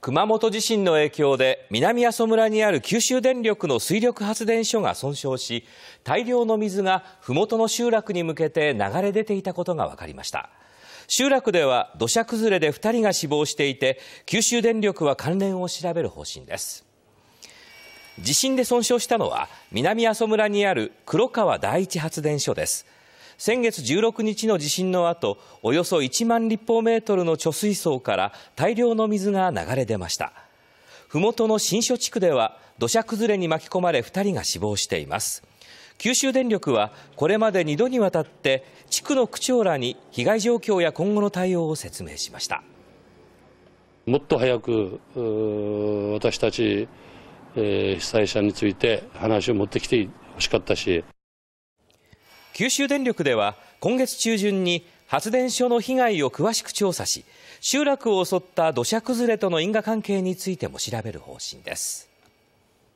熊本地震の影響で南阿蘇村にある九州電力の水力発電所が損傷し大量の水が麓の集落に向けて流れ出ていたことが分かりました集落では土砂崩れで2人が死亡していて九州電力は関連を調べる方針です地震で損傷したのは南阿蘇村にある黒川第一発電所です先月16日の地震の後およそ1万立方メートルの貯水槽から大量の水が流れ出ました麓の新所地区では土砂崩れに巻き込まれ2人が死亡しています九州電力はこれまで2度にわたって地区の区長らに被害状況や今後の対応を説明しましたもっと早く私たち、え被災者について話を持ってきてほしかったし九州電力では今月中旬に発電所の被害を詳しく調査し集落を襲った土砂崩れとの因果関係についても調べる方針です。